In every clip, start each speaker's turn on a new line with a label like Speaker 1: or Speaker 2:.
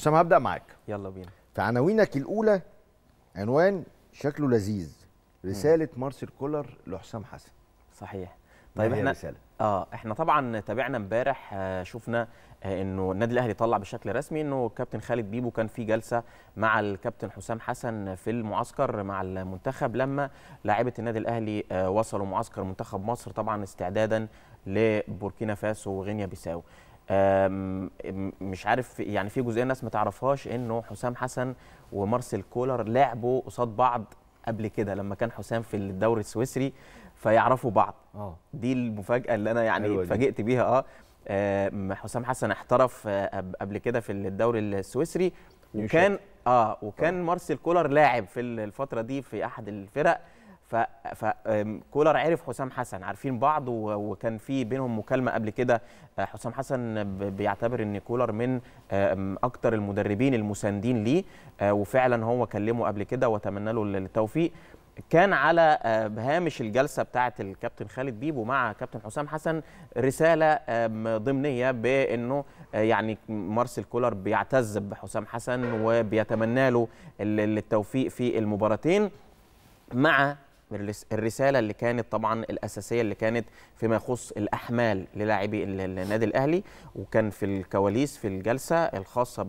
Speaker 1: حسام هبدا معاك يلا بينا في عناوينك الاولى عنوان شكله لذيذ رساله مارسيل كولر لحسام حسن صحيح طيب احنا رسالة. اه احنا طبعا تابعنا امبارح آه شفنا آه انه النادي الاهلي طلع بشكل رسمي انه الكابتن خالد بيبو كان في جلسه مع الكابتن حسام حسن في المعسكر مع المنتخب لما لاعيبه النادي الاهلي آه وصلوا معسكر منتخب مصر طبعا استعدادا لبوركينا فاسو وغينيا بيساو مش عارف يعني في جزئيه الناس ما تعرفهاش انه حسام حسن ومارسيل كولر لعبوا قصاد بعض قبل كده لما كان حسام في الدوري السويسري فيعرفوا بعض أوه. دي المفاجاه اللي انا يعني اتفاجئت بيها اه حسام حسن احترف آه، قبل كده في الدوري السويسري وكان اه وكان آه. مارسيل كولر لاعب في الفتره دي في احد الفرق فكولر عرف حسام حسن عارفين بعض وكان في بينهم مكالمه قبل كده آه، حسام حسن بيعتبر ان كولر من اكتر المدربين المساندين ليه آه، وفعلا هو كلمه قبل كده وتمنى له التوفيق كان على آه، هامش الجلسة بتاعة الكابتن خالد بيبو مع كابتن حسام حسن رسالة ضمنية بأنه يعني مارسيل كولر بيعتز بحسام حسن وبيتمنى له التوفيق في المباراتين مع الرساله اللي كانت طبعا الاساسيه اللي كانت فيما يخص الاحمال للاعبي النادي الاهلي وكان في الكواليس في الجلسه الخاصه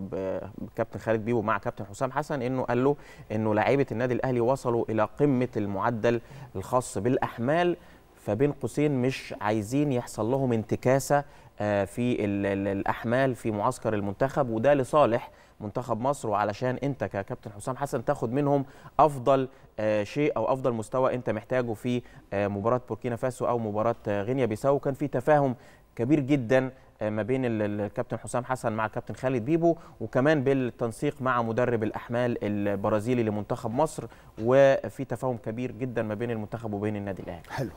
Speaker 1: بكابتن خالد بيبو مع كابتن حسام حسن انه قال له انه لاعيبه النادي الاهلي وصلوا الى قمه المعدل الخاص بالاحمال فبين قوسين مش عايزين يحصل لهم انتكاسه آه، في الاحمال في معسكر المنتخب وده لصالح منتخب مصر وعلشان انت ككابتن حسام حسن تاخد منهم افضل آه، شيء او افضل مستوى انت محتاجه في آه، مباراه بوركينا فاسو او مباراه غينيا بيساو كان في تفاهم كبير جدا ما بين الكابتن حسام حسن مع الكابتن خالد بيبو وكمان بالتنسيق مع مدرب الاحمال البرازيلي لمنتخب مصر وفي تفاهم كبير جدا ما بين المنتخب وبين النادي الاهلي حلو